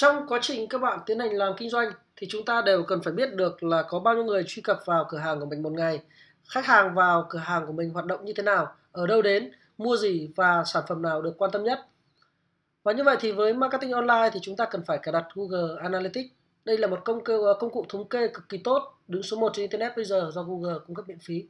trong quá trình các bạn tiến hành làm kinh doanh thì chúng ta đều cần phải biết được là có bao nhiêu người truy cập vào cửa hàng của mình một ngày khách hàng vào cửa hàng của mình hoạt động như thế nào ở đâu đến mua gì và sản phẩm nào được quan tâm nhất và như vậy thì với marketing online thì chúng ta cần phải cài đặt Google Analytics đây là một công cụ, công cụ thống kê cực kỳ tốt đứng số 1 trên internet bây giờ do Google cung cấp miễn phí